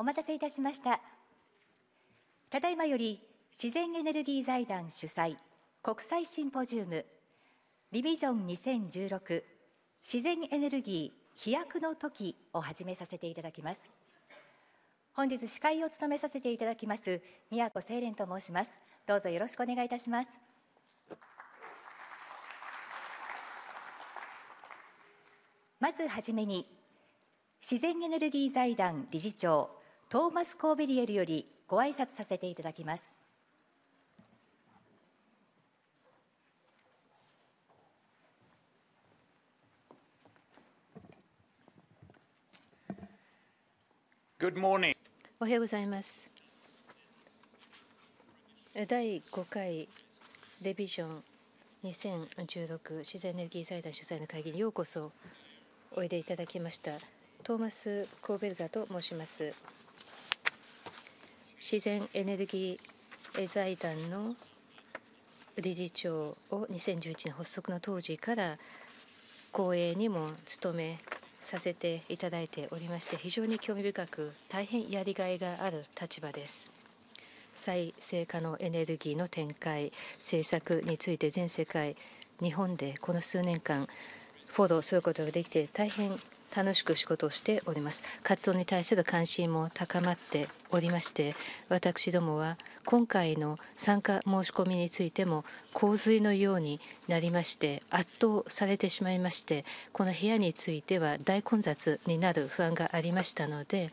お待たせいたしましたただいまより自然エネルギー財団主催国際シンポジウムリビジョン2016自然エネルギー飛躍の時を始めさせていただきます本日司会を務めさせていただきます宮古清廉と申しますどうぞよろしくお願いいたしますまずはじめに自然エネルギー財団理事長トーマス・コーベリエルよりご挨拶させていただきます。Good morning. おはようございます。第5回デビジョン2016自然エネルギー財団主催の会議にようこそおいでいただきました。トーマス・コーベルガと申します。自然エネルギー財団の理事長を2011年発足の当時から公営にも務めさせていただいておりまして非常に興味深く大変やりがいがある立場です。再生可能エネルギーの展開政策について全世界日本でこの数年間フォローすることができて大変楽しく仕事をしております活動に対する関心も高まっておりまして私どもは今回の参加申し込みについても洪水のようになりまして圧倒されてしまいましてこの部屋については大混雑になる不安がありましたので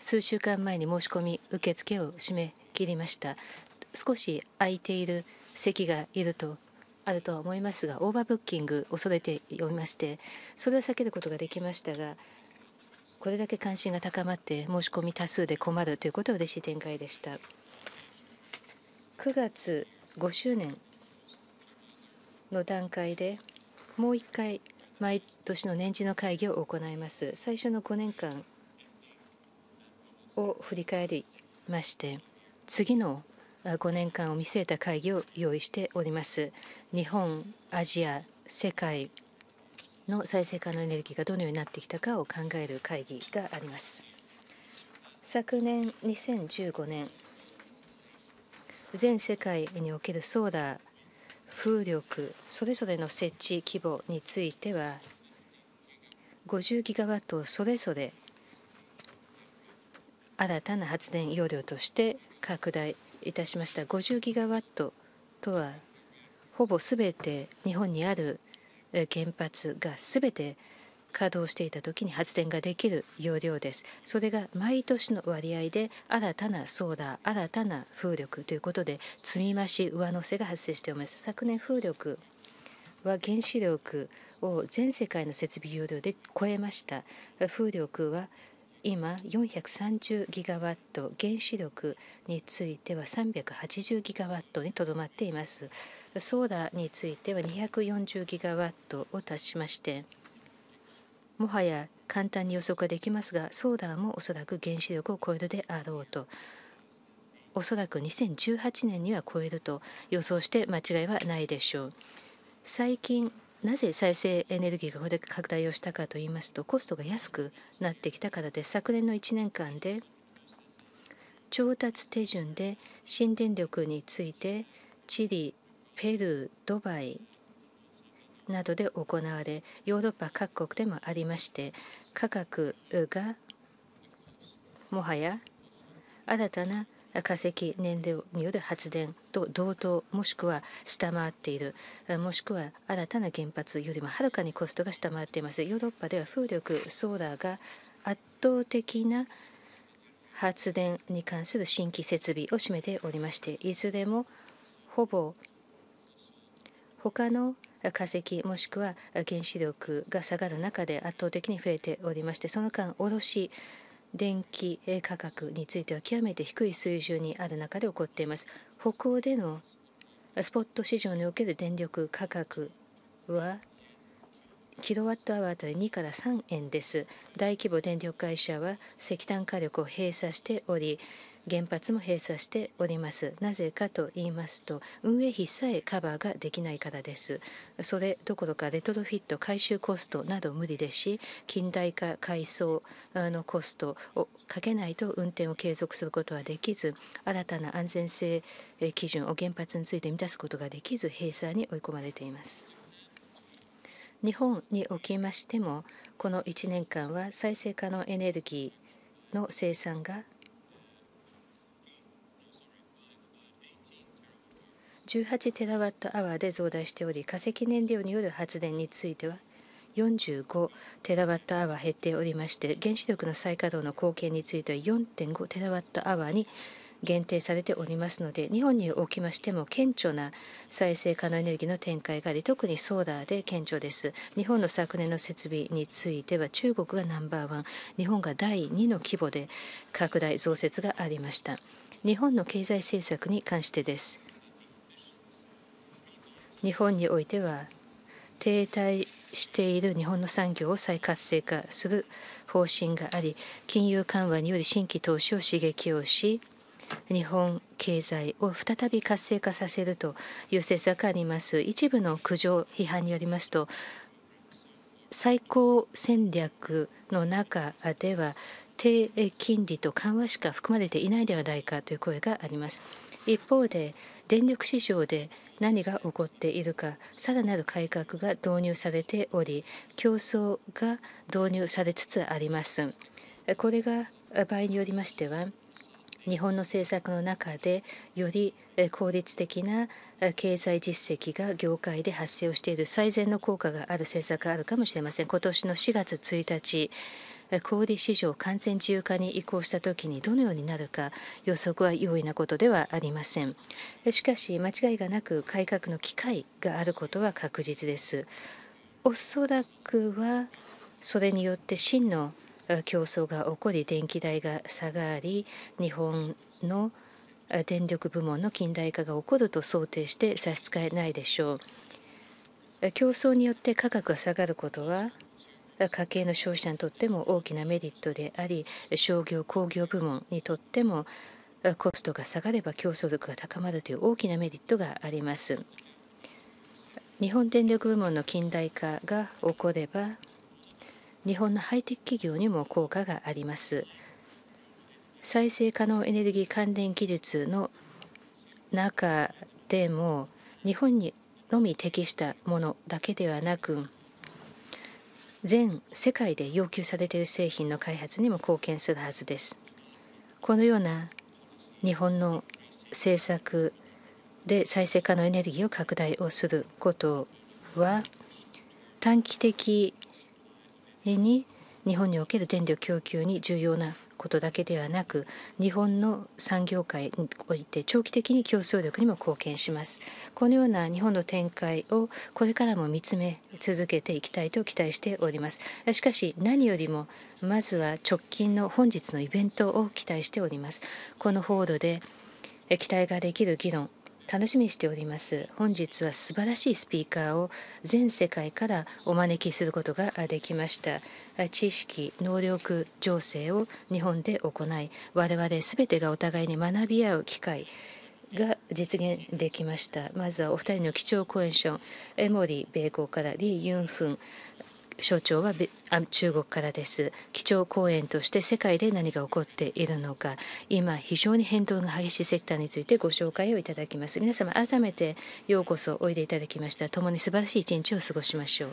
数週間前に申し込み受付を締め切りました少し空いている席がいるとあるとは思いますがオーバーブッキング恐れておりましてそれは避けることができましたがこれだけ関心が高まって申し込み多数で困るということは嬉しい展開でした。9月5周年の段階でもう1回毎年の年次の会議を行います最初の5年間を振り返りまして次の5年間を見据えた会議を用意しております。日本、アジア、世界の再生可能エネルギーがどのようになってきたかを考える会議があります。昨年2015年、全世界におけるソーラー、風力、それぞれの設置規模については、50ギガワットそれぞれ新たな発電容量として拡大いたしました50ギガワットとはほぼ全て日本にある原発が全て稼働していた時に発電ができる容量です。それが毎年の割合で新たなソーラー、新たな風力ということで積み増し上乗せが発生しております。昨年風力は原子力を全世界の設備容量で超えました。風力は今430ギガワット原子力については380ギガワットにとどまっていますソーダについては240ギガワットを達しましてもはや簡単に予測ができますがソーダーもおそらく原子力を超えるであろうとおそらく2018年には超えると予想して間違いはないでしょう最近なぜ再生エネルギーがこれだけ拡大をしたかといいますとコストが安くなってきたからです昨年の1年間で調達手順で新電力についてチリペルードバイなどで行われヨーロッパ各国でもありまして価格がもはや新たな化石燃料による発電と同等もしくは下回っているもしくは新たな原発よりもはるかにコストが下回っていますヨーロッパでは風力ソーラーが圧倒的な発電に関する新規設備を占めておりましていずれもほぼ他の化石もしくは原子力が下がる中で圧倒的に増えておりましてその間卸電気価格については極めて低い水準にある中で起こっています。北欧でのスポット市場における電力価格はキロワットアワーあたり2から3円です。大規模電力会社は石炭火力を閉鎖しており、原発も閉鎖しておりますなぜかと言いますと運営費さえカバーができないからですそれどころかレトロフィット回収コストなど無理ですし近代化改装のコストをかけないと運転を継続することはできず新たな安全性基準を原発について満たすことができず閉鎖に追い込まれています日本におきましてもこの1年間は再生可能エネルギーの生産が18テラワットアワーで増大しており化石燃料による発電については45テラワットアワー減っておりまして原子力の再稼働の貢献については4.5テラワットアワーに限定されておりますので日本におきましても顕著な再生可能エネルギーの展開があり特にソーラーで顕著です日本の昨年の設備については中国がナンバーワン日本が第2の規模で拡大増設がありました日本の経済政策に関してです日本においては停滞している日本の産業を再活性化する方針があり金融緩和により新規投資を刺激をし日本経済を再び活性化させるという政策があります一部の苦情批判によりますと最高戦略の中では低金利と緩和しか含まれていないではないかという声があります一方で電力市場で何が起こっているかさらなる改革が導入されており競争が導入されつつありますこれが場合によりましては日本の政策の中でより効率的な経済実績が業界で発生をしている最善の効果がある政策があるかもしれません今年の4月1日小売市場完全自由化に移行したときにどのようになるか予測は容易なことではありませんしかし間違いがなく改革の機会があることは確実ですおそらくはそれによって真の競争が起こり電気代が下がり日本の電力部門の近代化が起こると想定して差し支えないでしょう競争によって価格が下がることは家計の消費者にとっても大きなメリットであり商業工業部門にとってもコストが下がれば競争力が高まるという大きなメリットがあります。日本電力部門の近代化が起これば日本のハイテク企業にも効果があります。再生可能エネルギー関連技術の中でも日本にのみ適したものだけではなく全世界で要求されている製品の開発にも貢献するはずです。このような日本の政策で再生可能エネルギーを拡大をすることは短期的に日本における電力供給に重要なことだけではなく日本の産業界において長期的に競争力にも貢献しますこのような日本の展開をこれからも見つめ続けていきたいと期待しておりますしかし何よりもまずは直近の本日のイベントを期待しておりますこの報道で期待ができる議論楽しみにしております本日は素晴らしいスピーカーを全世界からお招きすることができました知識能力情勢を日本で行い我々全てがお互いに学び合う機会が実現できましたまずはお二人の基調講演者エモリ米国からリユンフン象徴は中国からです。基調講演として世界で何が起こっているのか、今非常に変動が激しいセクターについてご紹介をいただきます。皆様改めてようこそおいでいただきました。共に素晴らしい一日を過ごしましょう。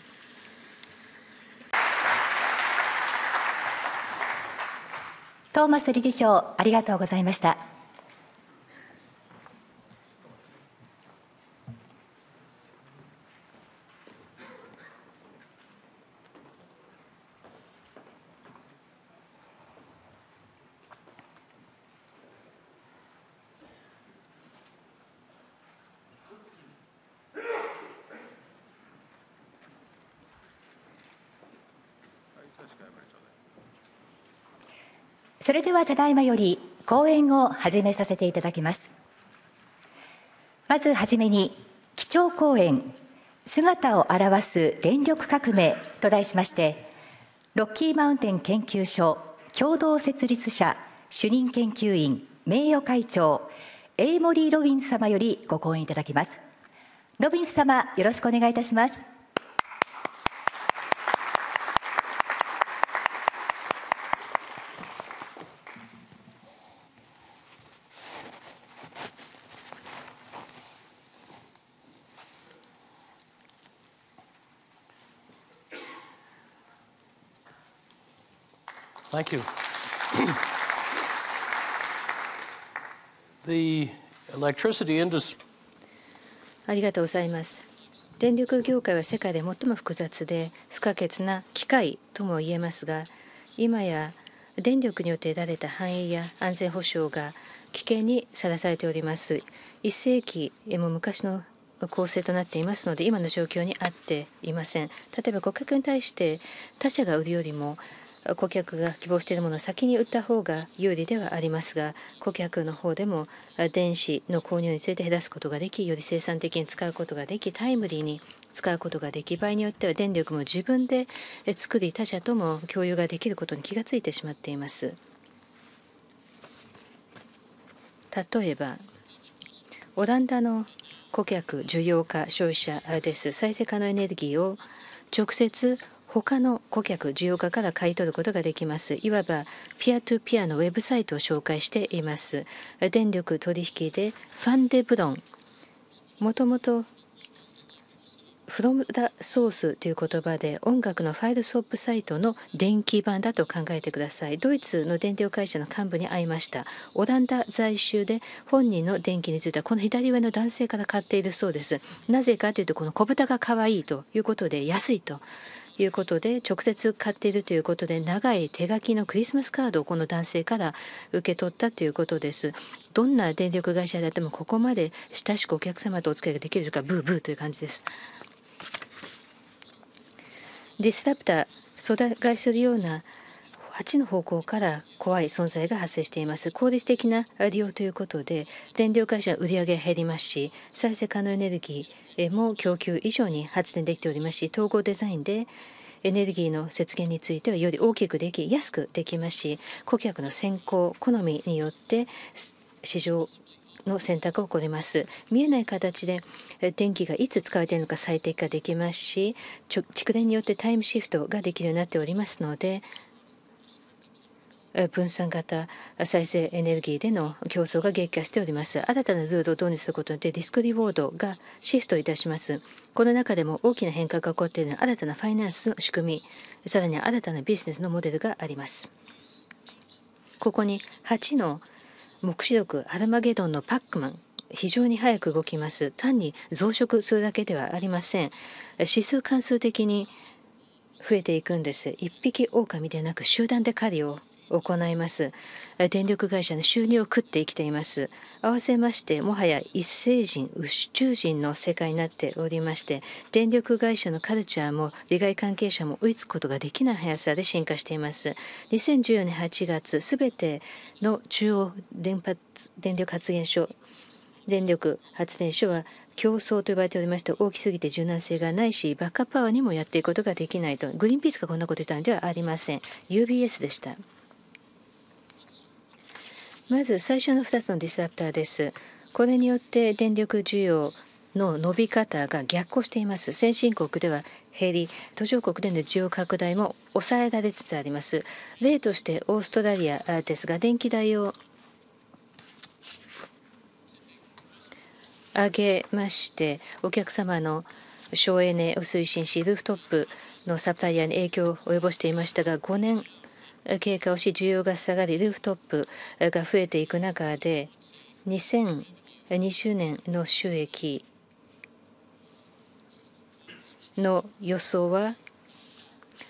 トーマス理事長ありがとうございました。それではただいまより講演を始めさせていただきますまずはじめに基調講演姿を表す電力革命と題しましてロッキーマウンテン研究所共同設立者主任研究員名誉会長エイモリー・ロビンス様よりご講演いただきますロビンス様よろしくお願いいたします Thank you. the electricity industry. ありがとうございます。電力業界は世界で最も複雑で不可欠な機械とも言えますが、今や電力によって得られた繁栄や安全保障が危険にさらされております。1世紀も昔の構成となっていますので今の状況に合っていません例えば顧客に対して他社が売るよりも顧客が希望しているものを先に売った方が有利ではありますが顧客の方でも電子の購入について減らすことができより生産的に使うことができタイムリーに使うことができ場合によっては電力も自分で作り他社とも共有ができることに気がついてしまっています。例えばオランダの顧客需要家消費者です再生可能エネルギーを直接他の顧客需要家から買い取ることができますいわばピアトゥピアのウェブサイトを紹介しています電力取引でファンデブロンもともとフロムダソースという言葉で音楽のファイルソープサイトの電気版だと考えてくださいドイツの電力会社の幹部に会いましたオランダ在住で本人の電気についてはこの左上の男性から買っているそうですなぜかというとこの小豚が可愛いということで安いということで直接買っているということで長い手書きのクリスマスカードをこの男性から受け取ったということです。どんな電力会社であってもここまで親しくお客様とお付き合いができるかブーブーという感じです。ディスラプター阻害するような8の方向から怖い存在が発生しています。効率的な利用ということで、電力会社は売り上げ減りますし、再生可能エネルギーも供給以上に発電できておりますし、統合デザインでエネルギーの節減についてはより大きくでき、安くできますし、顧客の先行、好みによって市場の選択を行います見えない形で電気がいつ使われているのか最適化できますし蓄電によってタイムシフトができるようになっておりますので分散型再生エネルギーでの競争が激化しております新たなルールを導入することによってディスクリボードがシフトいたしますこの中でも大きな変革が起こっている新たなファイナンスの仕組みさらに新たなビジネスのモデルがありますここに8の黙示録アルマゲドンのパックマン非常に早く動きます単に増殖するだけではありません指数関数的に増えていくんです一匹狼でなく集団で狩りを行います。電力会社の収入を食って生きています。合わせまして、もはや一星人、宇宙人の世界になっておりまして、電力会社のカルチャーも利害関係者も追いつくことができない速さで進化しています。2014年8月、すべての中央電発電力発電所、電力発電所は競争と呼ばれておりまして大きすぎて柔軟性がないしバックアップパワーにもやっていくことができないとグリーンピースがこんなこと言ったのではありません UBS でした。まず最初の2つのディスラプターです。これによって電力需要の伸び方が逆行しています。先進国では減り、途上国での需要拡大も抑えられつつあります。例としてオーストラリアですが、電気代を上げまして、お客様の省エネを推進し、ルーフトップのサプライヤーに影響を及ぼしていましたが、5年経過をし需要が下がりルーフトップが増えていく中で2020年の収益の予想は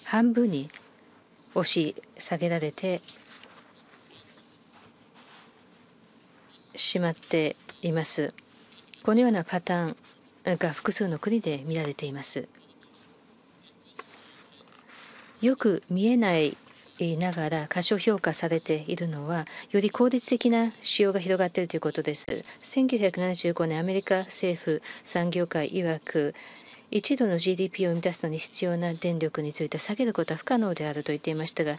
半分に押し下げられてしまっています。このようなパターンが複数の国で見られています。よく見えないながら過小評価されているのはより効率的な使用が広がっているということです1975年アメリカ政府産業界曰く1度の GDP を生み出すのに必要な電力について下げることは不可能であると言っていましたが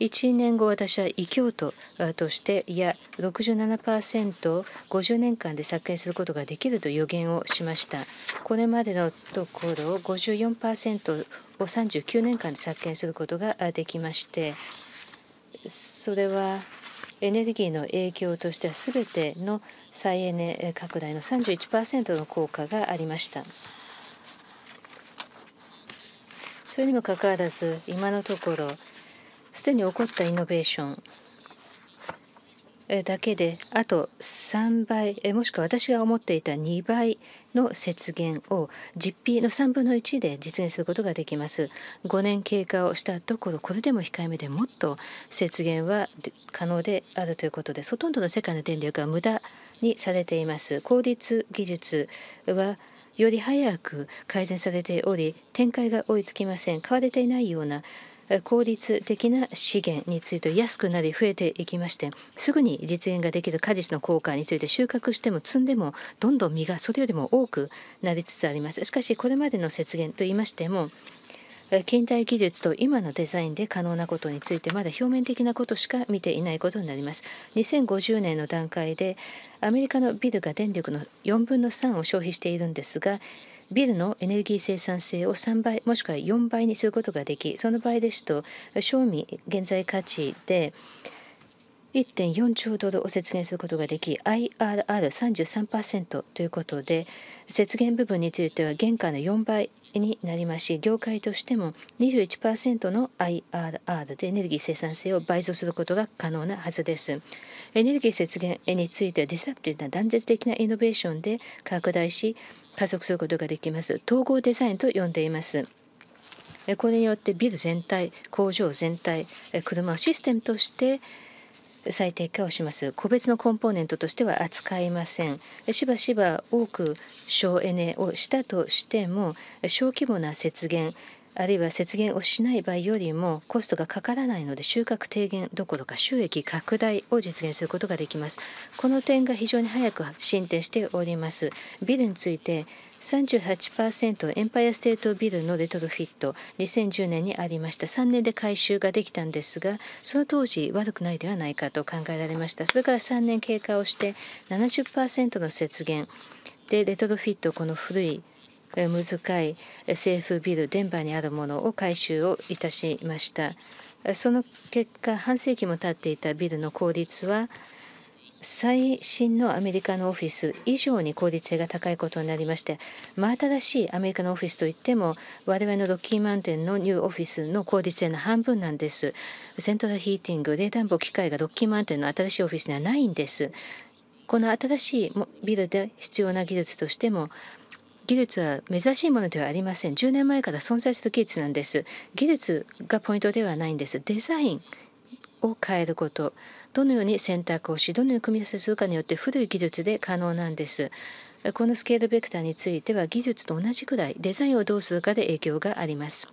1年後私は異教徒としていや 67%50 年間で削減することができると予言をしましたこれまでのところ54%を39年間で削減することができましてそれはエネルギーの影響としては全ての再エネ拡大の31%の効果がありました。それにもかかわらず今のところすでに起こったイノベーションだけであと3倍もしくは私が思っていた2倍の節減を実費の3分の1で実現することができます5年経過をしたところこれでも控えめでもっと節減は可能であるということですほとんどの世界の電力は無駄にされています効率技術はより早く改善されており展開が追いつきません買われていないような効率的な資源について安くなり増えていきましてすぐに実現ができる果実の効果について収穫しても積んでもどんどん実がそれよりも多くなりつつありますしかしこれまでの節減といいましても近代技術と今のデザインで可能なことについてまだ表面的なことしか見ていないことになります2050年の段階でアメリカのビルが電力の4分の3を消費しているんですがビルのエネルギー生産性を3倍もしくは4倍にすることができその場合ですと賞味現在価値で1.4兆ドルを節減することができ IRR33% ということで節減部分については原価の4倍になりますし業界としても21%の IRR でエネルギー生産性を倍増することが可能なはずですエネルギー節減についてはディスラプティブな断絶的なイノベーションで拡大し加速することができます統合デザインと呼んでいますこれによってビル全体工場全体車システムとして最低化をします。個別のコンポーネントとしては扱いません。しばしば多く省エネをしたとしても小規模な節減あるいは節減をしない場合よりもコストがかからないので収穫低減どころか収益拡大を実現することができますこの点が非常に早く進展しておりますビルについて38%エンパイアステートビルのレトロフィット2010年にありました3年で改修ができたんですがその当時悪くないではないかと考えられましたそれから3年経過をして70%の節減でレトロフィットこの古い難い政府ビルデンバーにあるものを改修をいたしましたその結果半世紀も経っていたビルの効率は最新のアメリカのオフィス以上に効率性が高いことになりまして真新しいアメリカのオフィスといっても我々のロッキーマウンテンのニューオフィスの効率性の半分なんですセントラルヒーティング冷暖房機械がロッキーマウンテンの新しいオフィスにはないんですこの新しいビルで必要な技術としても技術は珍しいものではありません10年前から存在する技術なんです技術がポイントではないんですデザインを変えることどのように選択をしどのように組み合わせするかによって古い技術で可能なんです。このスケールベクターについては技術と同じくらいデザインをどうするかで影響があります。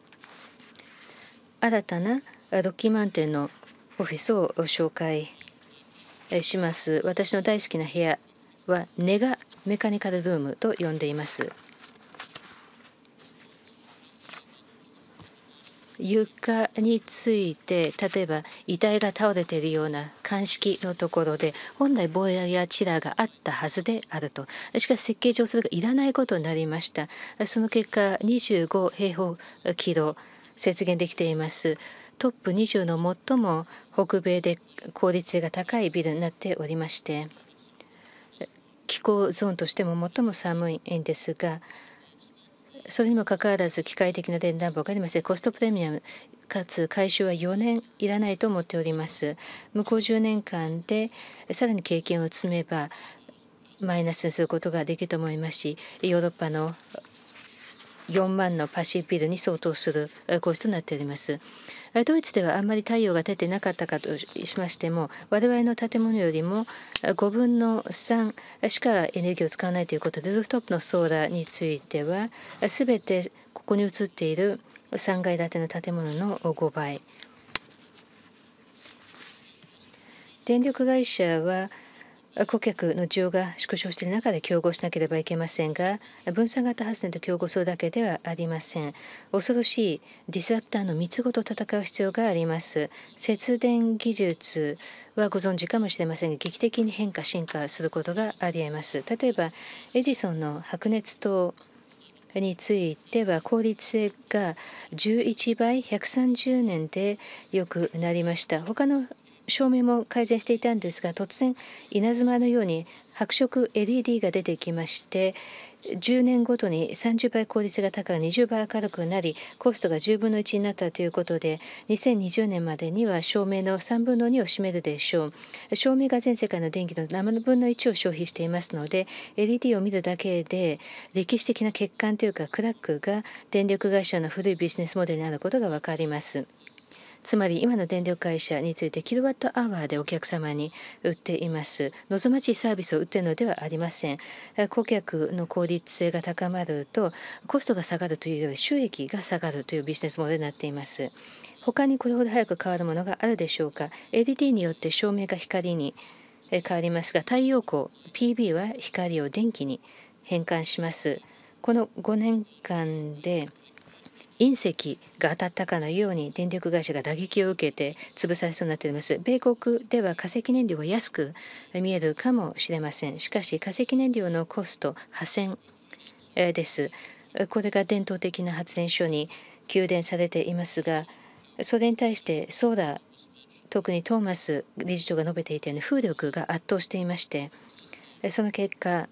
新たなロッキーマウンテンのオフィスを紹介します。私の大好きな部屋はネガメカニカルルームと呼んでいます。床について例えば遺体が倒れているような鑑識のところで本来坊ややチラがあったはずであるとしかし設計上それがいらないことになりましたその結果25平方キロ節減できていますトップ20の最も北米で効率性が高いビルになっておりまして気候ゾーンとしても最も寒いんですがそれにもかかわらず機械的な電暖房がありませんコストプレミアムかつ回収は4年いらないと思っております向こう10年間でさらに経験を積めばマイナスにすることができると思いますしヨーロッパの4万のパシービルに相当する工事となっております。ドイツではあんまり太陽が出てなかったかとしましても我々の建物よりも5分の3しかエネルギーを使わないということでルフトップのソーラーについては全てここに映っている3階建ての建物の5倍。電力会社は顧客の需要が縮小している中で競合しなければいけませんが分散型発電と競合するだけではありません恐ろしいディスラプターの3つごと戦う必要があります節電技術はご存知かもしれませんが劇的に変化進化することがあり得ます例えばエジソンの白熱灯については効率性が11倍130年で良くなりました他の照明も改善していたんですが突然稲妻のように白色 LED が出てきまして10年ごとに30倍効率が高い20倍明るくなりコストが10分の1になったということで2020年までには照明の3分の2を占めるでしょう照明が全世界の電気の7分の1を消費していますので LED を見るだけで歴史的な欠陥というかクラックが電力会社の古いビジネスモデルになることが分かります。つまり今の電力会社についてキロワットアワーでお客様に売っています。望ましいサービスを売っているのではありません。顧客の効率性が高まるとコストが下がるというより収益が下がるというビジネスモデルになっています。他にこれほど早く変わるものがあるでしょうか a d によって照明が光に変わりますが太陽光 PB は光を電気に変換します。この5年間で隕石が当たったかのように電力会社が打撃を受けて潰されそうになっています米国では化石燃料は安く見えるかもしれませんしかし化石燃料のコスト破線ですこれが伝統的な発電所に給電されていますがそれに対してソーラー特にトーマス理事長が述べていたように風力が圧倒していましてその結果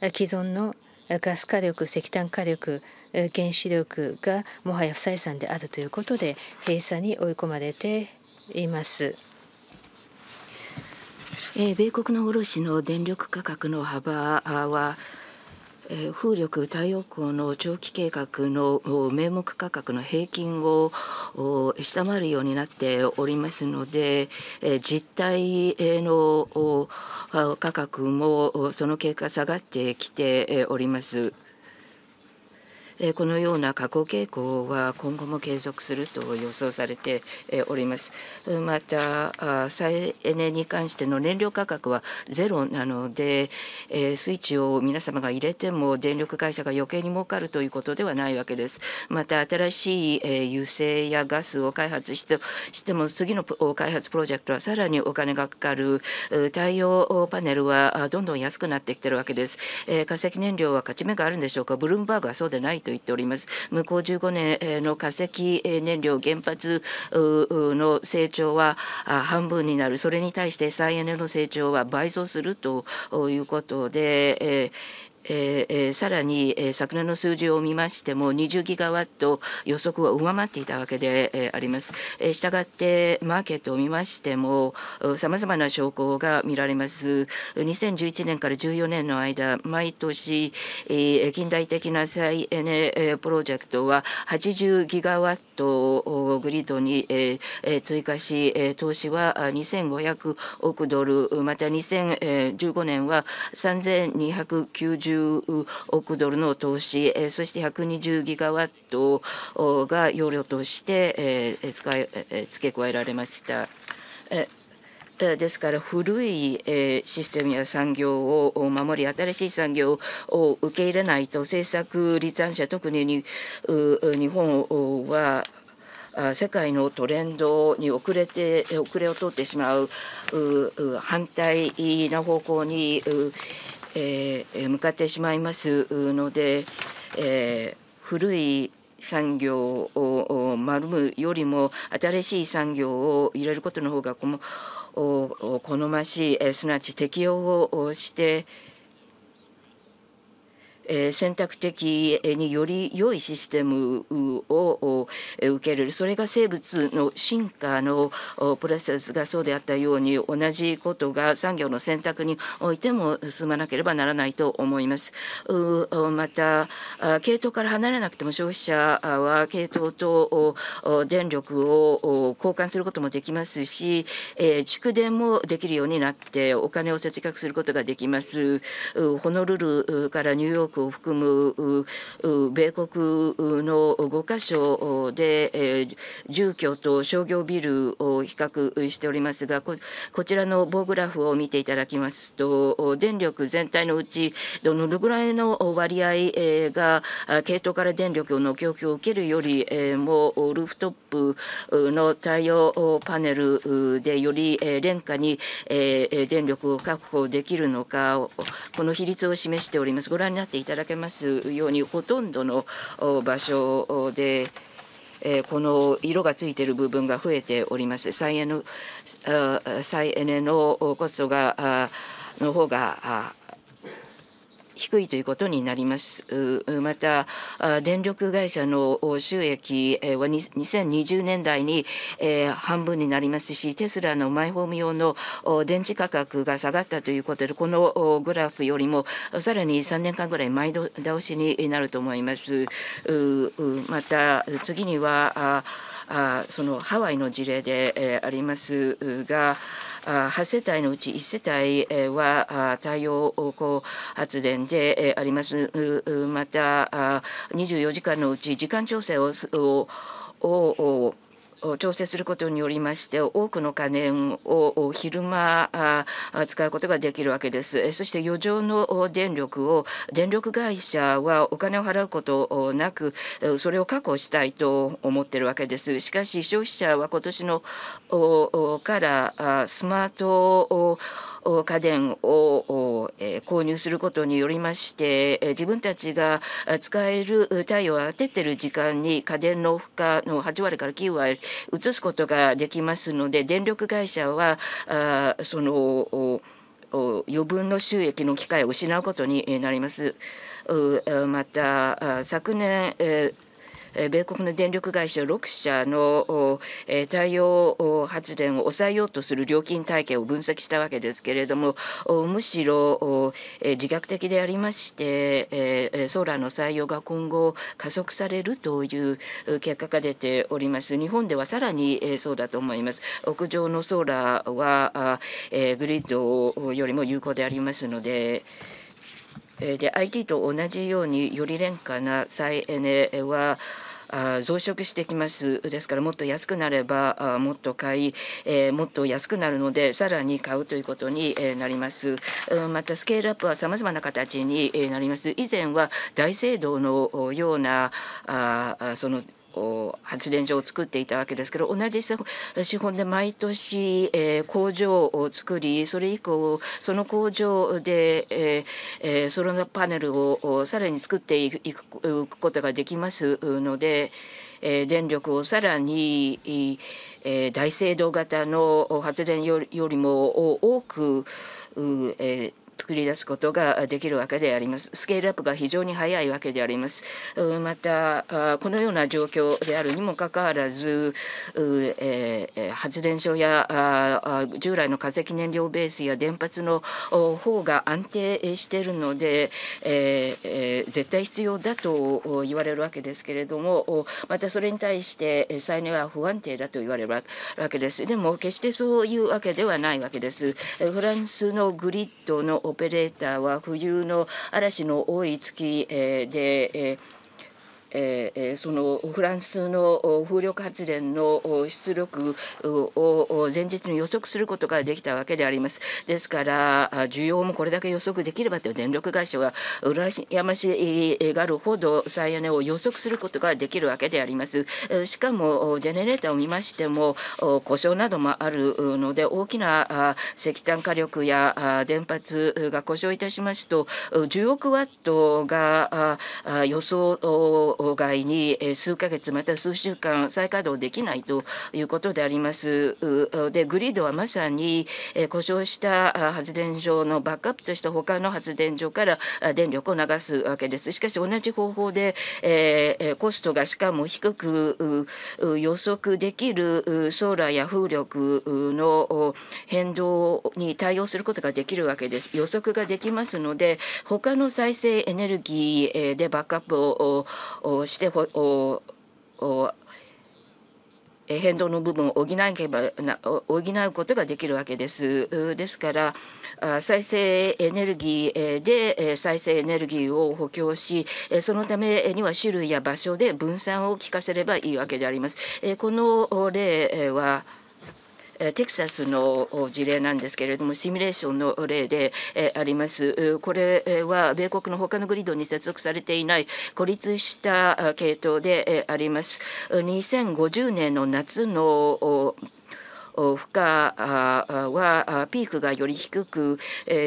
既存のガス火力石炭火力原子力がもはや不採算であるということで閉鎖に追い込まれています。米国の卸の電力価格の幅は風力太陽光の長期計画の名目価格の平均を下回るようになっておりますので実態の価格もその結果下がってきております。このような下降傾向は今後も継続すると予想されております。また再エネに関しての燃料価格はゼロなのでスイッチを皆様が入れても電力会社が余計に儲かるということではないわけです。また新しい油性やガスを開発してしても次の開発プロジェクトはさらにお金がかかる太陽パネルはどんどん安くなってきてるわけです。化石燃料は勝ち目があるんでしょうかブルームバーグはそうでないとと言っております向こう15年の化石燃料原発の成長は半分になるそれに対して再エネの成長は倍増するということで、えー、さらに、えー、昨年の数字を見ましても20ギガワット予測を上回っていたわけで、えー、あります、えー、したがってマーケットを見ましてもさまざまな証拠が見られます2011年から14年の間毎年、えー、近代的な再エネプロジェクトは80ギガワットをグリッドに、えー、追加し投資は2500億ドルまた2015年は3290 150億ドルの投資、えそして120ギガワットが容量として、え使い付け加えられました。えですから古いシステムや産業を守り新しい産業を受け入れないと政策立案者特にに日本は世界のトレンドに遅れて遅れを取ってしまう反対な方向にえー、向かってしまいますので、えー、古い産業を丸むよりも新しい産業を入れることの方が好ましいすなわち適用をして、え選択的により良いシステムを受けれるそれが生物の進化のプロセスがそうであったように同じことが産業の選択においても進まなければならないと思います。また系統から離れなくても消費者は系統と電力を交換することもできますしえ蓄電もできるようになってお金を節約することができます。ホノルルからニューヨークを含む米国の5か所で住居と商業ビルを比較しておりますがこちらの棒グラフを見ていただきますと電力全体のうちどのぐらいの割合が系統から電力の供給を受けるよりもルーフトップの太陽パネルでより廉価に電力を確保できるのかこの比率を示しております。ご覧になっていただけますようにほとんどの場所でえこの色がついている部分が増えております。再エネ再エネのコストがの方が低いということになります。また電力会社の収益は2020年代に半分になりますしテスラのマイホーム用の電池価格が下がったということでこのグラフよりもさらに3年間ぐらい前倒しになると思います。また次にはあそのハワイの事例で、えー、ありますがあ8世帯のうち1世帯は太陽光発電でありますまた24時間のうち時間調整ををを調整することによりまして多くの可燃を昼間使うことができるわけですそして余剰の電力を電力会社はお金を払うことなくそれを確保したいと思ってるわけですしかし消費者は今年のからスマート家電を購入することによりまして自分たちが使える太陽を当ててる時間に家電の負荷の8割から9割移すことができますので電力会社はあその余分の収益の機会を失うことになります。また昨年米国の電力会社6社の太陽発電を抑えようとする料金体系を分析したわけですけれどもむしろ自虐的でありましてソーラーの採用が今後加速されるという結果が出ております日本ではさらにそうだと思います屋上のソーラーはグリッドよりも有効でありますので。で IT と同じようにより廉価な再エネは増殖してきますですからもっと安くなればもっと買い、えもっと安くなるのでさらに買うということになりますまたスケールアップはさまざまな形になります以前は大聖堂のようなあその発電所を作っていたわけですけど同じ資本で毎年、え工場を作りそれ以降その工場で、えソロナパネルをさらに作っていくことができますので、え電力をさらに、え大聖堂型の発電よりも多く、えー作り出すことができるわけでありますスケールアップが非常に早いわけでありますまたこのような状況であるにもかかわらず、え発電所や従来の化石燃料ベースや電発の方が安定しているので、え絶対必要だと言われるわけですけれどもまたそれに対して再エは不安定だと言われるわけですでも決してそういうわけではないわけですフランスのグリッドのオペレーターは冬の嵐の多い月で、えーえそのフランスの風力発電の出力を前日に予測することができたわけであります。ですから需要もこれだけ予測できればという電力会社は羨ましがるほど再エネを予測することができるわけであります。しかもジェネレーターを見ましても故障などもあるので大きな石炭火力や電発が故障いたしますと10億ワットが予想外に数ヶ月また数週間再稼働できないということであります。でグリードはまさに故障した発電所のバックアップとして他の発電所から電力を流すわけです。しかし同じ方法で、えコストがしかも低く予測できるソーラーや風力の変動に対応することができるわけです。予測ができますので他の再生エネルギーでバックアップをして変動の部分を補うことができるわけです。ですから再生エネルギーで再生エネルギーを補強しそのためには種類や場所で分散を効かせればいいわけであります。この例はテキサスの事例なんですけれどもシミュレーションの例でありますこれは米国の他のグリードに接続されていない孤立した系統であります2050年の夏の負荷はピークがより低く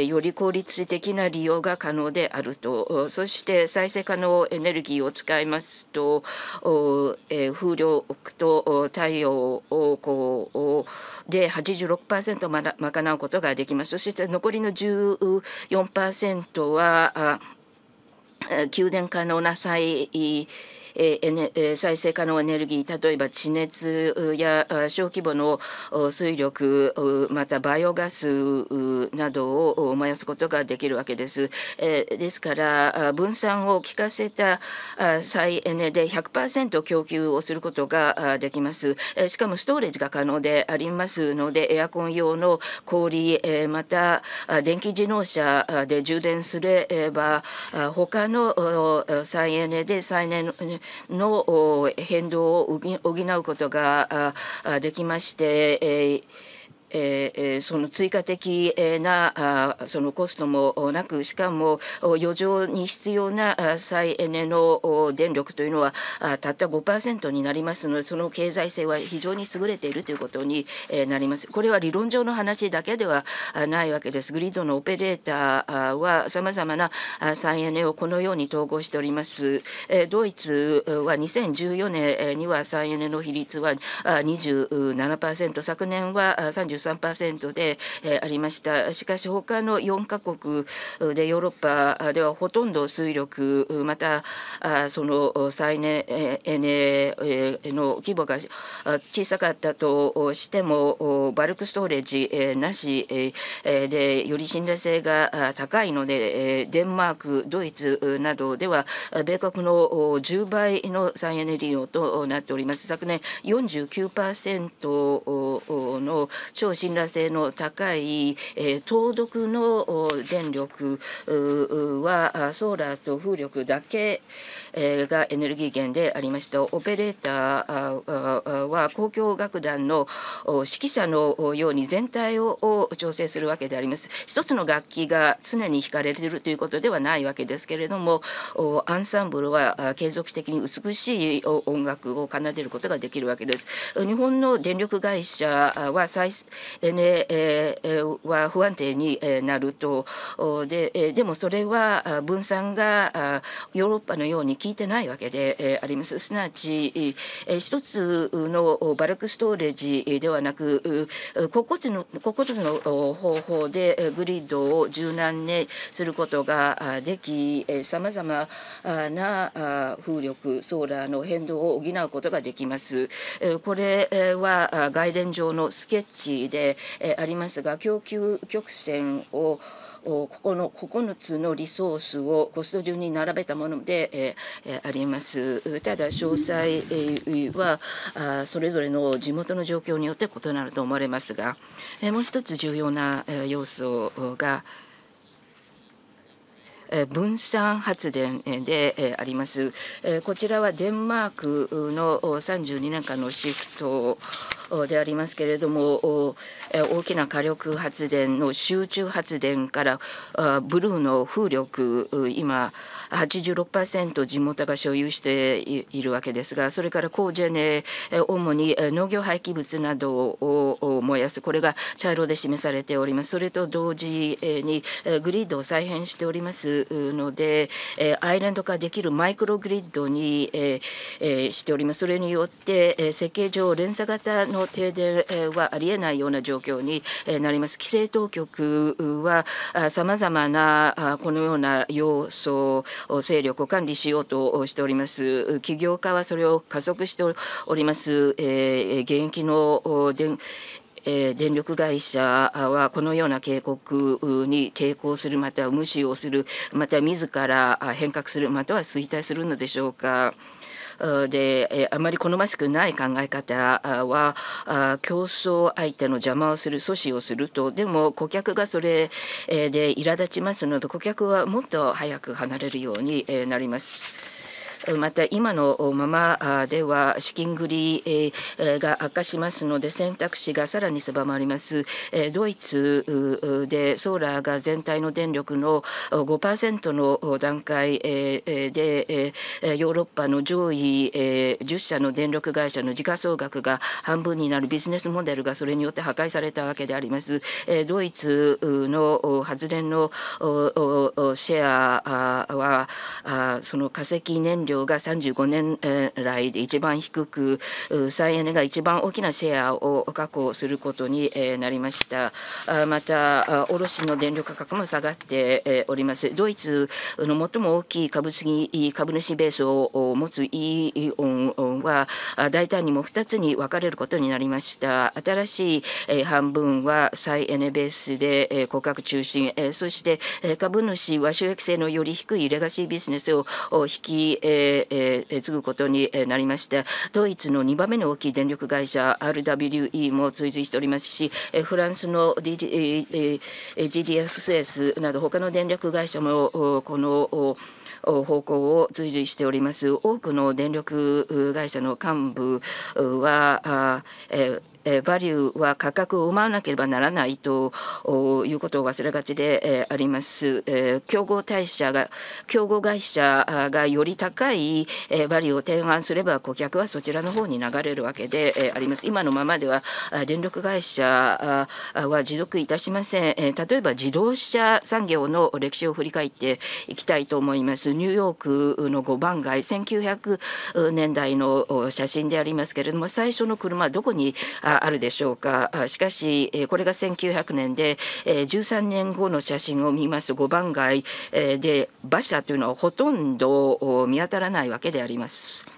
より効率的な利用が可能であるとそして再生可能エネルギーを使いますと風力と太陽をで86%賄うことができますそして残りの14%は給電可能な際え再生可能エネルギー例えば地熱や小規模の水力またバイオガスなどを燃やすことができるわけです。えですから分散を効かせた再エネで100%供給をすることができます。しかもストレージが可能でありますのでエアコン用の氷また電気自動車で充電すれば他の再エネで再エネの変動を補うことができまして、えー、その追加的なあそのコストもなくしかも余剰に必要な再エネの電力というのはたった5%になりますのでその経済性は非常に優れているということになります。これは理論上の話だけではないわけです。グリッドのオペレーターはさまざまな再エネをこのように統合しております。ドイツは2014年には再エネの比率は27%昨年は33% 43%で、えありましたしかし他の4カ国でヨーロッパではほとんど水力またその再エネの規模が小さかったとしてもバルクストレージなしでより信頼性が高いのでデンマークドイツなどでは米国の10倍の再エネ利用となっております昨年49%の超信頼性の高い、え東毒の電力はソーラーと風力だけがエネルギー源でありましたオペレーターは交響楽団の指揮者のように全体を調整するわけであります。一つの楽器が常に弾かれているということではないわけですけれどもアンサンブルは継続的に美しい音楽を奏でることができるわけです。日本の電力会社は再エネ、えー、は不安定になるとででもそれは分散がヨーロッパのように聞いてないわけでありますすなわち一つのバルクストレージではなく9つの ,9 つの方法でグリッドを柔軟にすることができさまざまな風力ソーラーの変動を補うことができます。これは外伝上のスケッチでありますが供給曲線をここの9つのリソースをコスト順に並べたもので、えありますただ詳細はそれぞれの地元の状況によって異なると思われますがもう一つ重要な要素が分散発電でありますこちらはデンマークの32年間のシフトでありますけれども大きな火力発電の集中発電からブルーの風力今86%地元が所有しているわけですがそれから高ジェネ主に農業廃棄物などを燃やすこれが茶色で示されておりますそれと同時にグリッドを再編しておりますのでアイランド化できるマイクログリッドにしておりますそれによって設計上連鎖型の停電はありえないような状況になります。規制当局はさまざまなこのような要素を勢力を管理しようとしております。起業家はそれを加速しております。え現役の電電力会社はこのような警告に抵抗するまたは無視をするまた自ら変革するまたは衰退するのでしょうか。であまり好ましくない考え方は競争相手の邪魔をする阻止をするとでも顧客がそれで苛立ちますので顧客はもっと早く離れるようになります。また今のままでは資金繰りが悪化しますので選択肢がさらに狭まりますドイツでソーラーが全体の電力の5%の段階でヨーロッパの上位10社の電力会社の時価総額が半分になるビジネスモデルがそれによって破壊されたわけでありますドイツの発電のシェアはその化石燃料領が35年来で一番低く再エネが一番大きなシェアを確保することになりましたまた卸の電力価格も下がっておりますドイツの最も大きい株式株主ベースを持つイオンは大胆にも2つに分かれることになりました新しい半分は再エネベースで顧客中心そして株主は収益性のより低いレガシービジネスを引きえー、継ぐことになりましてドイツの2番目の大きい電力会社 RWE も追随しておりますしフランスの GDSS など他の電力会社もこの方向を追随しております多くの電力会社の幹部は、えーえバリューは価格を生まなければならないということを忘れがちで、えあります、え競合会社が競合会社がより高い、えバリューを提案すれば顧客はそちらの方に流れるわけで、えあります今のままでは電力会社は持続いたしません、え例えば自動車産業の歴史を振り返っていきたいと思いますニューヨークの5番街1900年代の写真でありますけれども最初の車どこにあがあるでしょうかしかしこれが1900年で13年後の写真を見ますと5番街で馬車というのはほとんど見当たらないわけであります。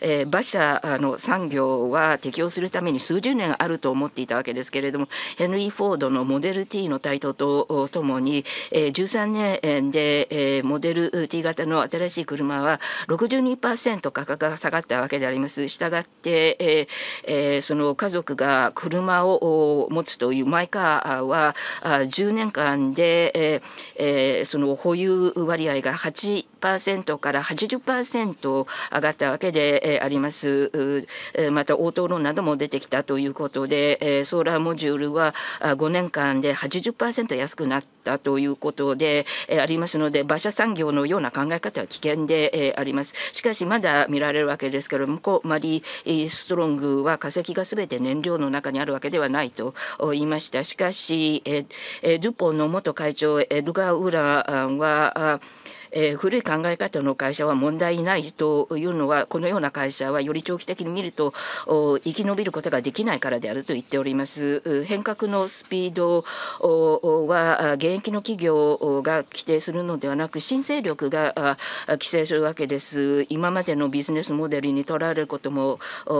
えー、馬車あの産業は適用するために数十年あると思っていたわけですけれどもヘンリー・フォードのモデル T の台頭とともに、えー、13年で、えー、モデル T 型の新しい車は62%価格が下がったわけであります。したがって、えーえー、その家族が車を持つというマイカーはあ10年間で、えーえー、その保有割合が8 70%から80%上がったわけであります。また応答論なども出てきたということで、ソーラーモジュールは5年間で80%安くなったということでありますので、馬車産業のような考え方は危険であります。しかしまだ見られるわけですけれども、マリー・ストロングは化石が全て燃料の中にあるわけではないと言いました。しかし、ドゥポンの元会長エルガー・ウーランは、えー、古い考え方の会社は問題ないというのはこのような会社はより長期的に見ると生き延びることができないからであると言っております変革のスピードは現役の企業が規定するのではなく新勢力が規制するわけです今までのビジネスモデルにとらわれることも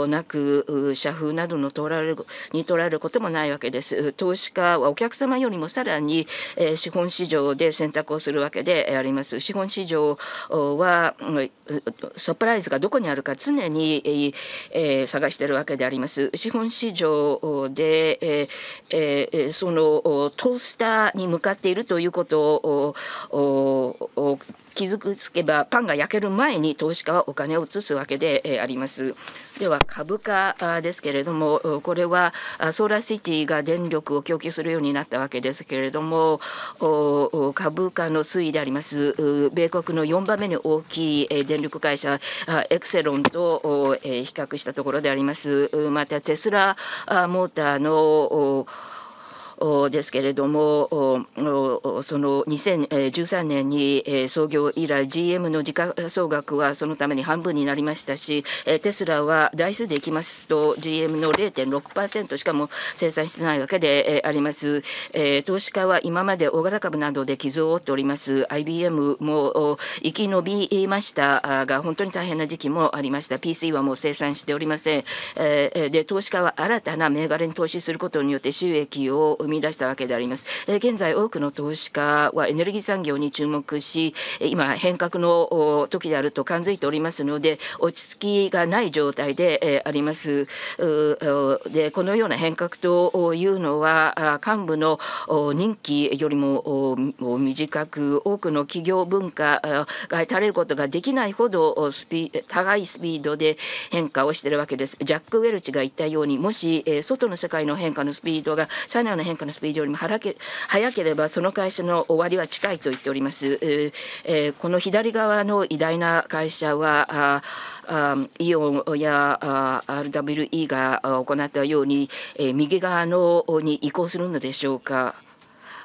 なく社風などのとられにとられることもないわけです投資家はお客様よりもさらに資本市場で選択をするわけであります資本市場はサプライズがどこにあるか常に、えー、探してるわけであります。資本市場で、えーそのトースターに向かっているということを気づくつけばパンが焼ける前に投資家はお金を移すわけであります。では株価ですけれどもこれはソーラーシティが電力を供給するようになったわけですけれども株価の推移であります米国の4番目に大きい電力会社エクセロンと比較したところでありますまたテスラモーターのですけれどもその2013年に創業以来 GM の時価総額はそのために半分になりましたしテスラは台数でいきますと GM の0.6%しかも生産してないわけであります投資家は今まで大型株などで傷を負っております IBM も生き延びましたが本当に大変な時期もありました PC はもう生産しておりませんで投資家は新たな銘柄に投資することによって収益を生み出したわけであります。現在多くの投資家はエネルギー産業に注目し今変革の時であると感づいておりますので落ち着きがない状態であります。でこのような変革というのは幹部の任期よりも短く多くの企業文化が垂れることができないほどスピ高いスピードで変化をしているわけです。ジャック・ウェルチが言ったようにもし外の世界の変化のスピードがさらなる変価のスピードよりも早ければその会社の終わりは近いと言っております。えー、この左側の偉大な会社はイオンやあ RWE が行ったように、えー、右側のに移行するのでしょうか。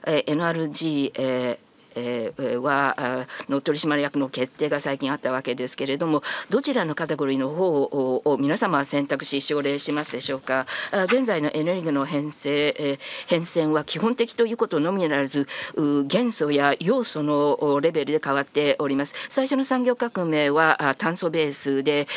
えー、NRG、えーはの取締役の決定が最近あったわけですけれどもどちらのカテゴリーの方を皆様は選択し奨励しますでしょうか現在のエネルギーの編成変遷は基本的ということのみならず元素や要素のレベルで変わっております最初の産業革命は炭素ベースで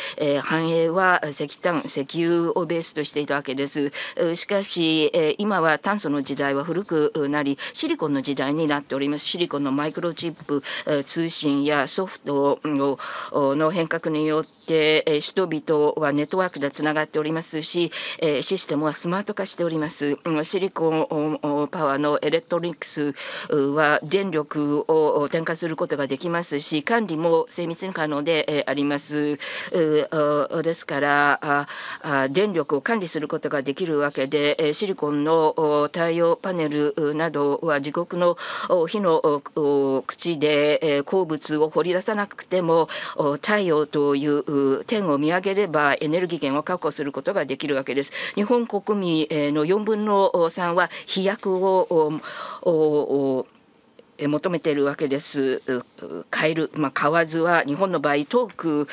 繁栄は石炭石油をベースとしていたわけですしかし今は炭素の時代は古くなりシリコンの時代になっておりますシリコンのマイクロチップ通信やソフトの変革によって人々はネットワークでつながっておりますしシステムはスマート化しておりますシリコンパワーのエレクトリックスは電力を転嫁することができますし管理も精密に可能でありますですから電力を管理することができるわけでシリコンの太陽パネルなどは自国の火の口で、えー、鉱物を掘り出さなくても太陽という天を見上げればエネルギー源を確保することができるわけです。日本国民の4分の3は飛躍を求めているわけです。買える、まあ、買わずは日本の場合遠く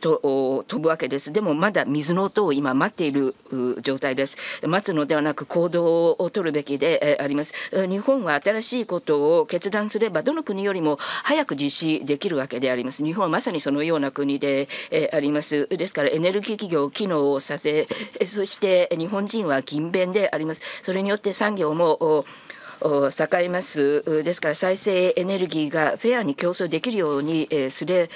と飛ぶわけです。でもまだ水の音を今待っている状態です。待つのではなく行動を取るべきであります。日本は新しいことを決断すればどの国よりも早く実施できるわけであります。日本はまさにそのような国であります。ですからエネルギー企業を機能をさせ、そして日本人は勤勉であります。それによって産業も栄えますですから再生エネルギーがフェアに競争できるようにすれ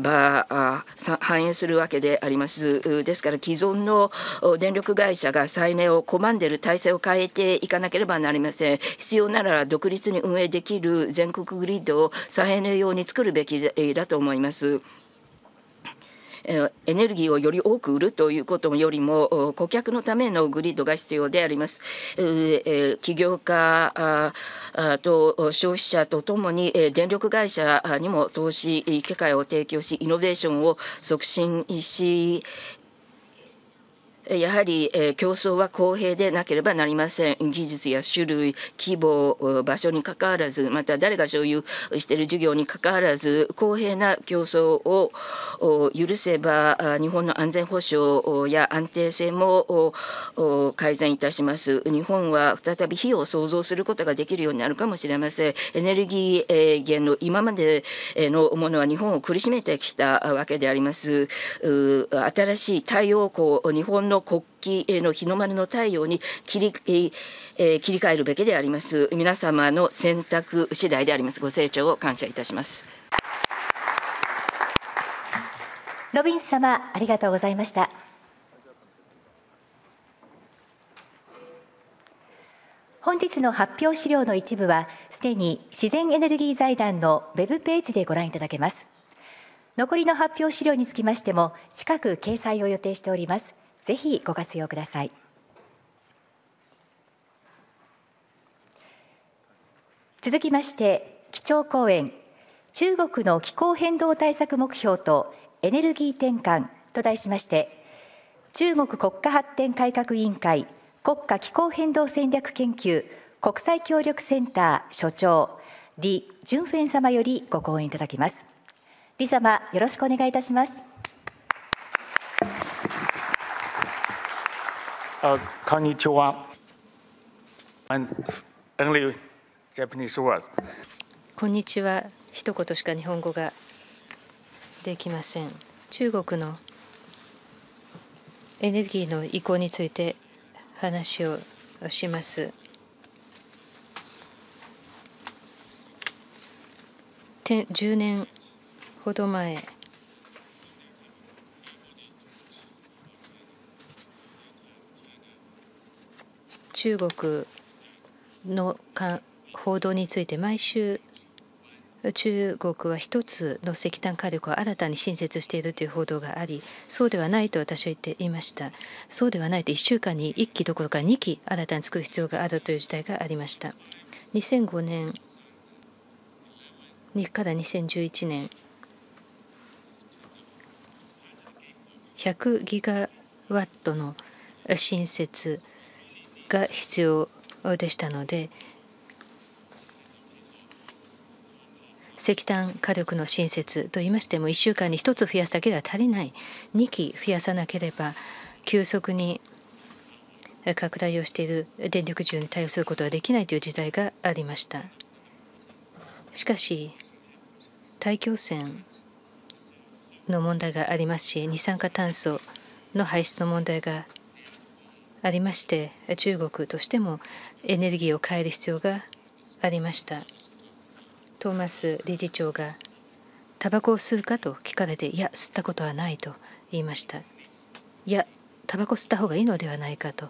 ば反映するわけでありますですから既存の電力会社が再エネを拒んでいる体制を変えていかなければなりません必要なら独立に運営できる全国グリッドを再エネ用に作るべきだと思います。エネルギーをより多く売るということよりも顧客のためのグリッドが必要であります。起業家と消費者とともに電力会社にも投資機会を提供しイノベーションを促進しやはり競争は公平でなければなりません技術や種類規模場所にかかわらずまた誰が所有している事業にかかわらず公平な競争を許せば日本の安全保障や安定性も改善いたします日本は再び用を創造することができるようになるかもしれませんエネルギー源の今までのものは日本を苦しめてきたわけであります新しい太陽光日本のの国旗への日の丸の太陽に切り,、え切り替えるべきであります皆様の選択次第でありますご清聴を感謝いたしますロビン様ありがとうございました本日の発表資料の一部はすでに自然エネルギー財団のウェブページでご覧いただけます残りの発表資料につきましても近く掲載を予定しておりますぜひご活用ください続きまして基調講演中国の気候変動対策目標とエネルギー転換と題しまして中国国家発展改革委員会国家気候変動戦略研究国際協力センター所長李淳フェン様よりご講演いただきます李様よろしくお願いいたします Uh, k o n only Japanese words. こんにちは。一言しか日本語ができません。中国のエネルギーの移行について話をします。10年ほど前。中国の報道について毎週中国は1つの石炭火力を新たに新設しているという報道がありそうではないと私は言っていましたそうではないと1週間に1基どころか2基新たに作る必要があるという時代がありました2005年から2011年100ギガワットの新設が必要でしたので石炭火力の新設といいましても1週間に1つ増やすだけでは足りない2基増やさなければ急速に拡大をしている電力需要に対応することはできないという時代がありましたしかし大気汚染の問題がありますし二酸化炭素の排出の問題がありまして中国としてもエネルギーを変える必要がありましたトーマス理事長が「タバコを吸うか?」と聞かれて「いや吸ったことはない」と言いました「いやタバコ吸った方がいいのではないか」と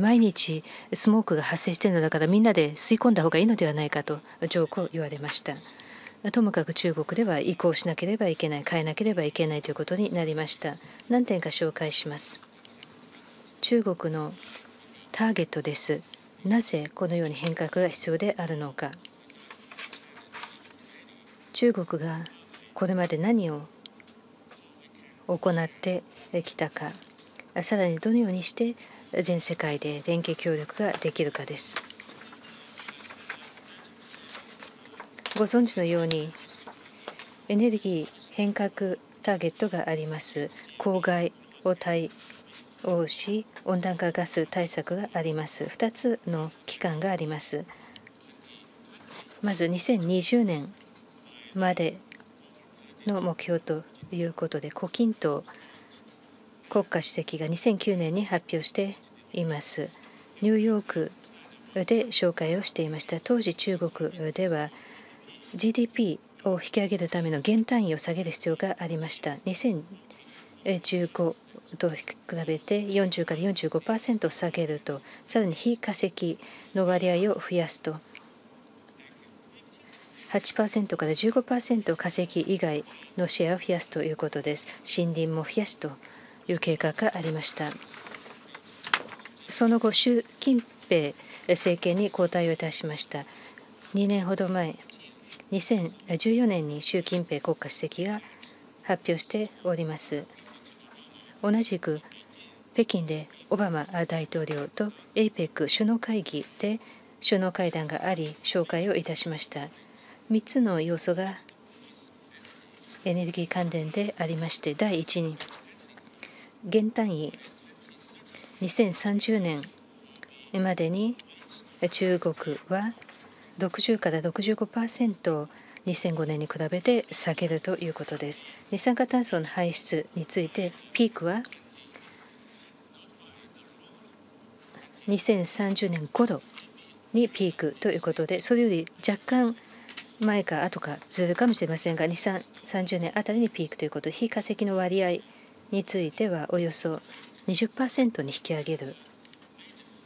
毎日スモークが発生しているのだからみんなで吸い込んだ方がいいのではないかとジョークを言われましたともかく中国では移行しなければいけない変えなければいけないということになりました何点か紹介します中国のターゲットです。なぜこのように変革が必要であるのか。中国がこれまで何を行ってきたか、さらにどのようにして全世界で連携協力ができるかです。ご存知のようにエネルギー変革ターゲットがあります。公害を対多いし温暖化ガス対策があります2つの期間がありますまず2020年までの目標ということで胡錦涛国家主席が2009年に発表していますニューヨークで紹介をしていました当時中国では GDP を引き上げるための減単位を下げる必要がありました2015と比べて40から45%下げるとさらに非化石の割合を増やすと8%から15%化石以外のシェアを増やすということです森林も増やすという計画がありましたその後習近平政権に交代をいたしました2年ほど前2014年に習近平国家主席が発表しております。同じく北京でオバマ大統領と APEC 首脳会議で首脳会談があり紹介をいたしました3つの要素がエネルギー関連でありまして第1に減単位2030年までに中国は60から65% 2005年に比べて下げるということです。二酸化炭素の排出についてピークは2030年頃にピークということでそれより若干前か後かずれるかもしれませんが2030年あたりにピークということで非化石の割合についてはおよそ20%に引き上げる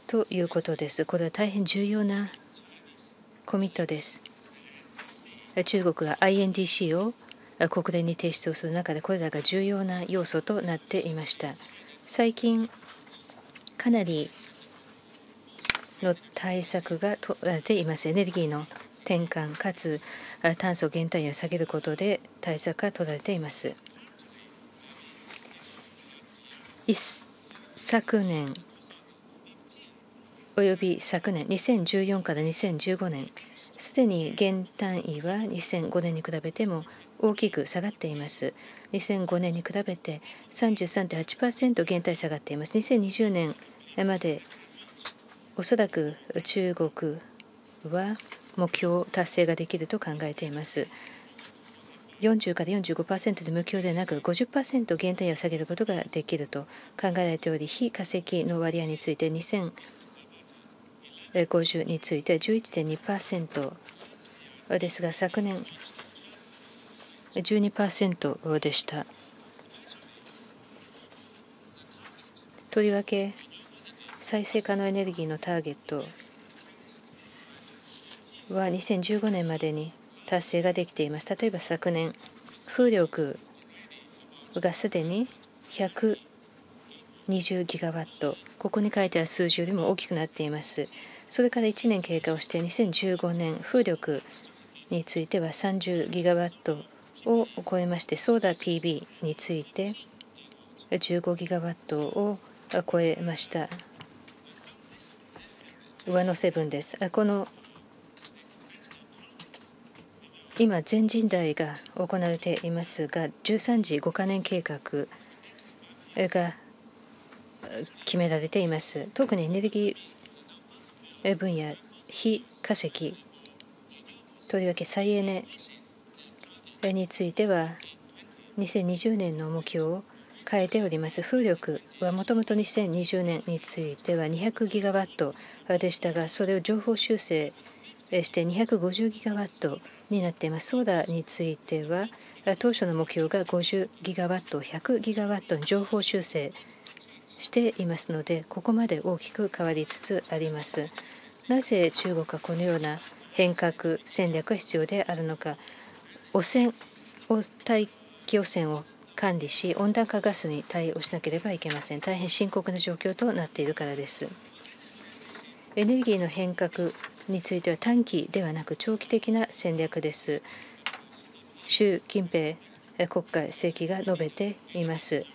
ということです。これは大変重要なコミットです。中国が INDC を国連に提出をする中でこれらが重要な要素となっていました最近かなりの対策が取られていますエネルギーの転換かつ炭素減退を下げることで対策が取られています一昨年および昨年2014から2015年すでに減単位は2005年に比べても大きく下がっています。2005年に比べて33.8%減退下がっています。2020年までおそらく中国は目標達成ができると考えています。40から45%で無給ではなく50%減位を下げることができると考えられており非化石の割合について2000 50について11.2%ですが昨年12%でした。とりわけ再生可能エネルギーのターゲットは2015年までに達成ができています。例えば昨年風力がすでに120ギガワットここに書いてある数字よりも大きくなっています。それから1年経過をして2015年風力については30ギガワットを超えましてソーダ PB について15ギガワットを超えました上乗せ分ですこの今全人代が行われていますが13時5か年計画が決められています特にエネルギー分野非化石とりわけ再エネについては2020年の目標を変えております風力はもともと2020年については200ギガワットでしたがそれを情報修正して250ギガワットになっていますソーダについては当初の目標が50ギガワット100ギガワットの情報修正していますのでここまで大きく変わりつつあります。なぜ中国はこのような変革戦略が必要であるのか汚染を大気汚染を管理し温暖化ガスに対応しなければいけません大変深刻な状況となっているからですエネルギーの変革については短期ではなく長期的な戦略です習近平国家主席が述べています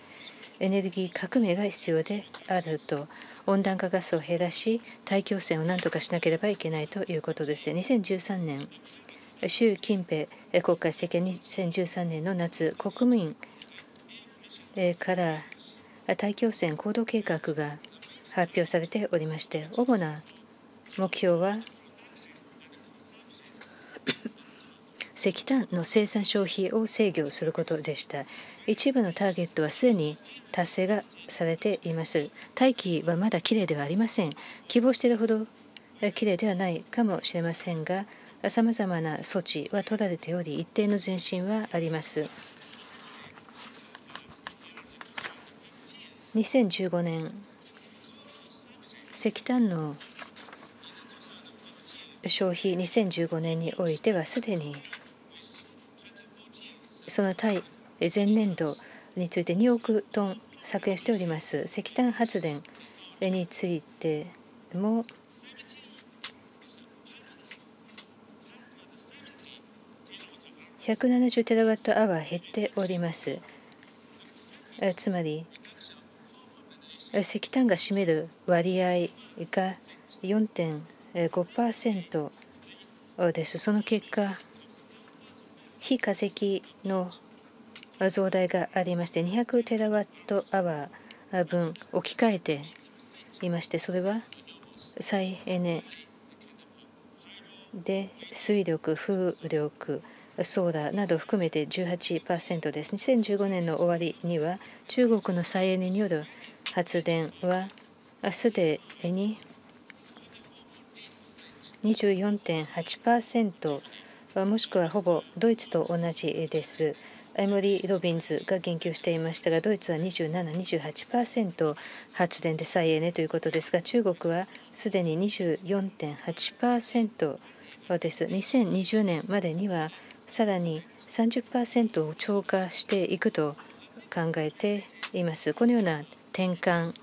エネルギー革命が必要であると温暖化ガスを減らし大気汚染を何とかしなければいけないということです2013年習近平国家主席2013年の夏国務院から大気汚染行動計画が発表されておりまして主な目標は 石炭の生産消費を制御することでした一部のターゲットはすでに達成がされています大気はまだきれいではありません希望しているほどきれいではないかもしれませんがさまざまな措置は取られており一定の前進はあります2015年石炭の消費2015年においてはすでにその対前年度について2億トン削減しております石炭発電についても170テラワットアワー減っておりますつまり石炭が占める割合が4.5%ですその結果非化石の増大がありまして200テラワットアワー分置き換えていましてそれは再エネで水力風力ソーラーなど含めて18%です2015年の終わりには中国の再エネによる発電はすでに24.8%もしくはほぼドイツと同じです。エモリー・ロビンズが言及していましたがドイツは27、28%発電で再エネということですが中国はすでに24.8%です2020年までにはさらに30%を超過していくと考えています。このような転換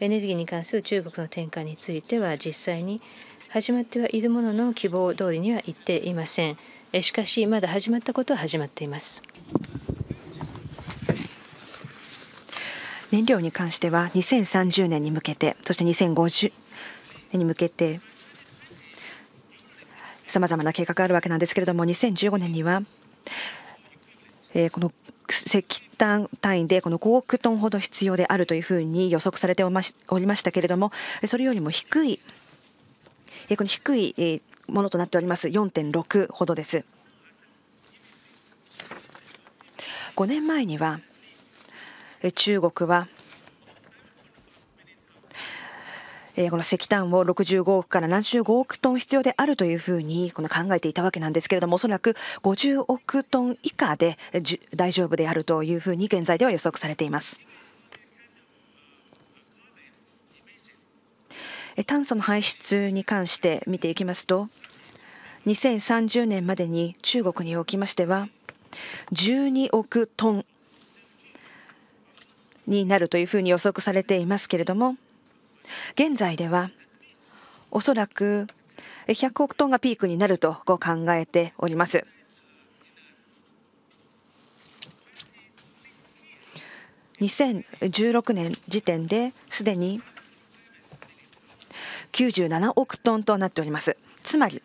エネルギーに関する中国の転換については実際に始まってはいるものの希望通りにはいっていません。しかしまだ始まったことは始まっています。燃料に関しては2030年に向けてそして2050年に向けてさまざまな計画があるわけなんですけれども2015年にはえこの石炭単位でこの5億トンほど必要であるというふうに予測されておりましたけれどもそれよりも低いこの低いものとなっております4.6ほどです5年前には中国はこの石炭を65億から75億トン必要であるというふうにこの考えていたわけなんですけれどもおそらく50億トン以下で大丈夫であるというふうに現在では予測されています。炭素の排出に関して見ていきますと2030年までに中国におきましては12億トンになるというふうに予測されていますけれども現在ではおそらく100億トンがピークになると考えております。2016年時点ですでに97億トンとなっております。つまり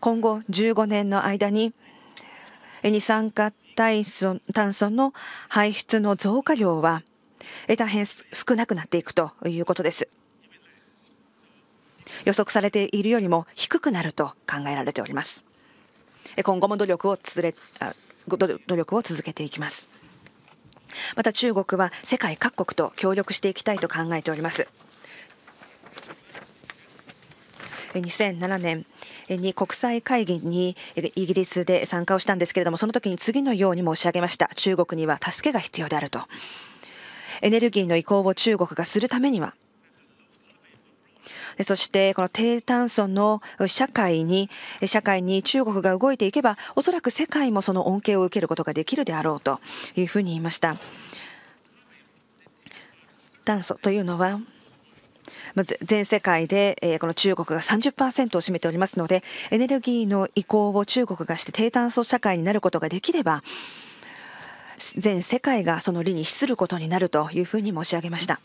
今後15年の間に二酸化体炭素の排出の増加量は大変少なくなっていくということです。予測されているよりも低くなると考えられております。今後も努力をつれ努力を続けていきます。また中国は世界各国と協力していきたいと考えております。2007年に国際会議にイギリスで参加をしたんですけれどもその時に次のように申し上げました中国には助けが必要であるとエネルギーの移行を中国がするためにはそしてこの低炭素の社会に、社会に中国が動いていけば、おそらく世界もその恩恵を受けることができるであろうというふうに言いました。炭素というのは、全世界でこの中国が30%を占めておりますので、エネルギーの移行を中国がして低炭素社会になることができれば、全世界がその利に資することになるというふうに申し上げました。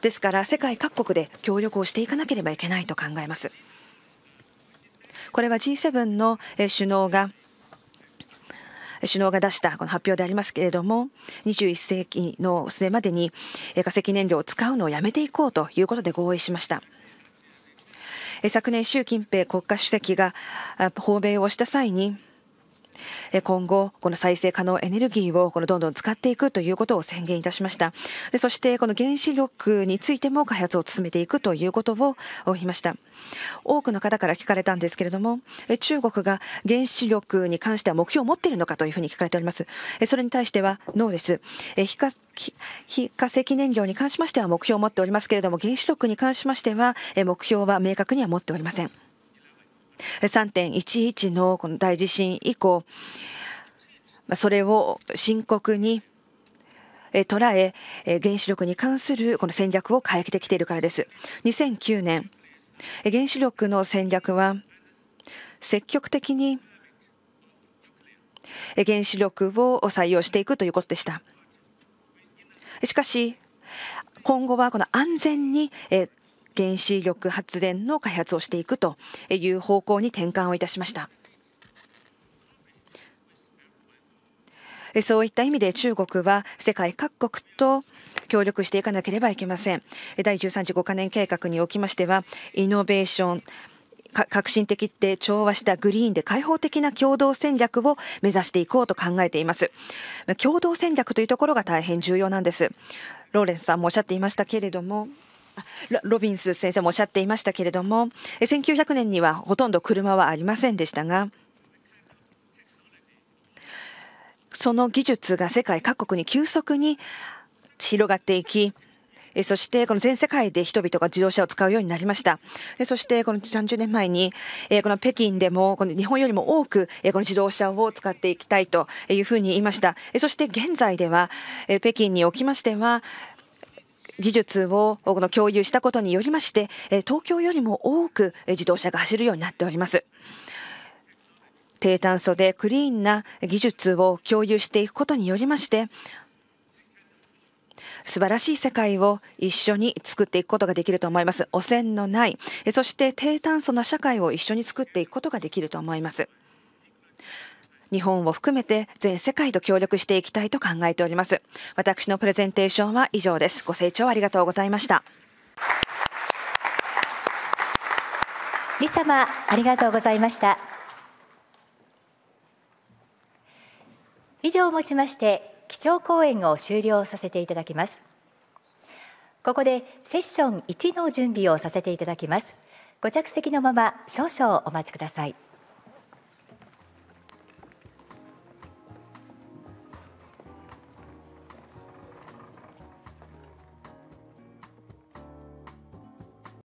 ですから世界各国で協力をしていかなければいけないと考えます。これは G7 の首脳が首脳が出したこの発表でありますけれども21世紀の末までに化石燃料を使うのをやめていこうということで合意しました。昨年習近平国家主席が訪米をした際に今後、この再生可能エネルギーをこのどんどん使っていくということを宣言いたしました。でそして、この原子力についても開発を進めていくということを言いました。多くの方から聞かれたんですけれども、中国が原子力に関しては目標を持っているのかというふうに聞かれております。それに対しては、ノーです。非化石燃料に関しましては目標を持っておりますけれども、原子力に関しましては、目標は明確には持っておりません。3.11のこの大地震以降、それを深刻に捉え、原子力に関するこの戦略を変えてきているからです。2009年、原子力の戦略は積極的に原子力を採用していくということでした。しかし、今後はこの安全に原子力発電の開発をしていくという方向に転換をいたしました。そういった意味で中国は世界各国と協力していかなければいけません。第13次5カ年計画におきましては、イノベーション、革新的って調和したグリーンで開放的な共同戦略を目指していこうと考えています。共同戦略というところが大変重要なんです。ローレンスさんもおっしゃっていましたけれども、ロビンス先生もおっしゃっていましたけれども1900年にはほとんど車はありませんでしたがその技術が世界各国に急速に広がっていきそしてこの全世界で人々が自動車を使うようになりましたそしてこの30年前にこの北京でもこの日本よりも多くこの自動車を使っていきたいというふうに言いましたそして現在では北京におきましては技術をこの共有したことによりまして、東京よりも多く自動車が走るようになっております。低炭素でクリーンな技術を共有していくことによりまして、素晴らしい世界を一緒に作っていくことができると思います。汚染のない、そして低炭素の社会を一緒に作っていくことができると思います。日本を含めて全世界と協力していきたいと考えております。私のプレゼンテーションは以上です。ご清聴ありがとうございました。李様、ありがとうございました。以上をもちまして、基調講演を終了させていただきます。ここでセッション1の準備をさせていただきます。ご着席のまま少々お待ちください。